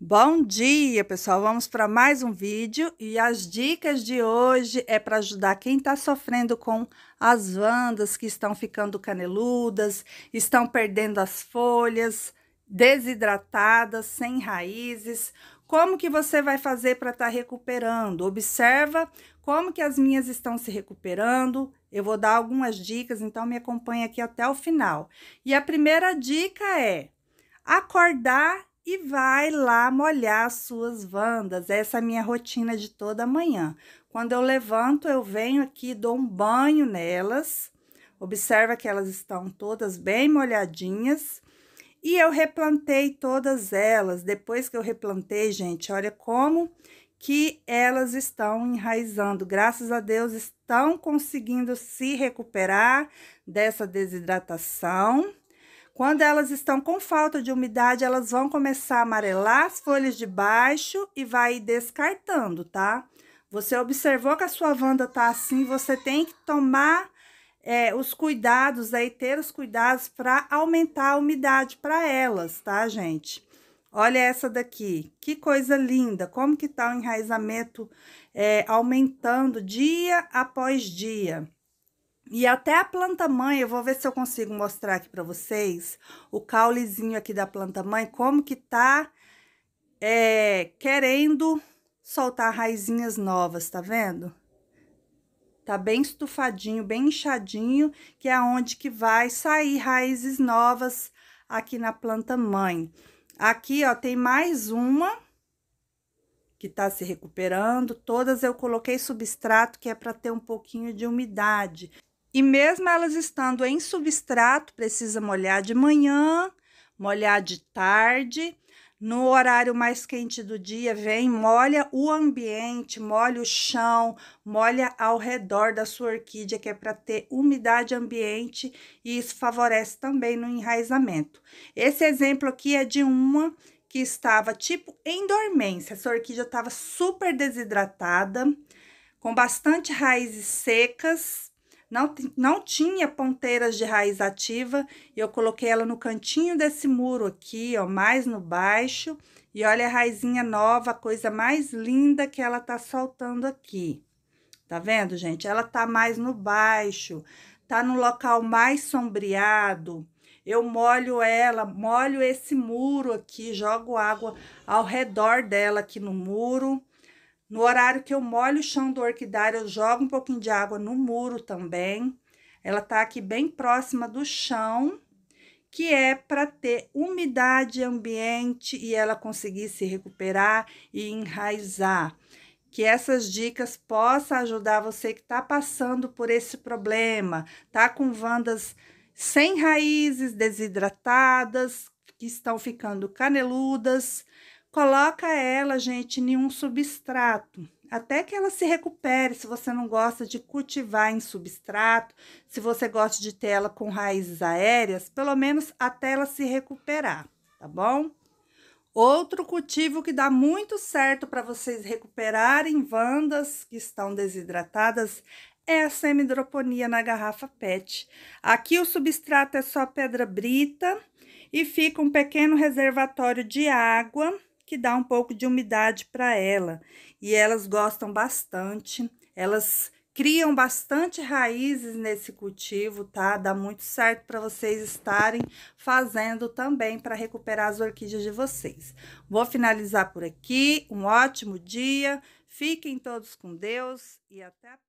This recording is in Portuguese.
Bom dia, pessoal! Vamos para mais um vídeo e as dicas de hoje é para ajudar quem está sofrendo com as vandas que estão ficando caneludas, estão perdendo as folhas, desidratadas, sem raízes. Como que você vai fazer para estar tá recuperando? Observa como que as minhas estão se recuperando. Eu vou dar algumas dicas, então me acompanha aqui até o final. E a primeira dica é acordar e vai lá molhar as suas vandas. Essa é a minha rotina de toda manhã. Quando eu levanto, eu venho aqui, dou um banho nelas. Observa que elas estão todas bem molhadinhas. E eu replantei todas elas. Depois que eu replantei, gente, olha como que elas estão enraizando. Graças a Deus, estão conseguindo se recuperar dessa desidratação. Quando elas estão com falta de umidade, elas vão começar a amarelar as folhas de baixo e vai descartando, tá? Você observou que a sua vanda tá assim, você tem que tomar é, os cuidados aí, ter os cuidados para aumentar a umidade para elas, tá, gente? Olha essa daqui, que coisa linda, como que tá o enraizamento é, aumentando dia após dia. E até a planta mãe, eu vou ver se eu consigo mostrar aqui para vocês o caulezinho aqui da planta mãe, como que tá é, querendo soltar raizinhas novas, tá vendo? Tá bem estufadinho, bem inchadinho, que é onde que vai sair raízes novas aqui na planta mãe. Aqui, ó, tem mais uma que tá se recuperando. Todas eu coloquei substrato, que é para ter um pouquinho de umidade. E mesmo elas estando em substrato, precisa molhar de manhã, molhar de tarde. No horário mais quente do dia, vem, molha o ambiente, molha o chão, molha ao redor da sua orquídea, que é para ter umidade ambiente e isso favorece também no enraizamento. Esse exemplo aqui é de uma que estava tipo em dormência, essa orquídea estava super desidratada, com bastante raízes secas, não, não tinha ponteiras de raiz ativa e eu coloquei ela no cantinho desse muro aqui, ó, mais no baixo. E olha a raizinha nova, a coisa mais linda que ela tá soltando aqui. Tá vendo, gente? Ela tá mais no baixo, tá no local mais sombreado. Eu molho ela, molho esse muro aqui, jogo água ao redor dela aqui no muro no horário que eu molho o chão do orquidário, eu jogo um pouquinho de água no muro também. Ela tá aqui bem próxima do chão, que é para ter umidade ambiente e ela conseguir se recuperar e enraizar. Que essas dicas possam ajudar você que está passando por esse problema, tá com vandas sem raízes, desidratadas, que estão ficando caneludas, Coloca ela, gente, em um substrato, até que ela se recupere. Se você não gosta de cultivar em substrato, se você gosta de ter ela com raízes aéreas, pelo menos até ela se recuperar, tá bom? Outro cultivo que dá muito certo para vocês recuperarem vandas que estão desidratadas é a semidroponia na garrafa PET. Aqui o substrato é só pedra brita e fica um pequeno reservatório de água que dá um pouco de umidade para ela. E elas gostam bastante, elas criam bastante raízes nesse cultivo, tá? Dá muito certo para vocês estarem fazendo também para recuperar as orquídeas de vocês. Vou finalizar por aqui. Um ótimo dia. Fiquem todos com Deus e até a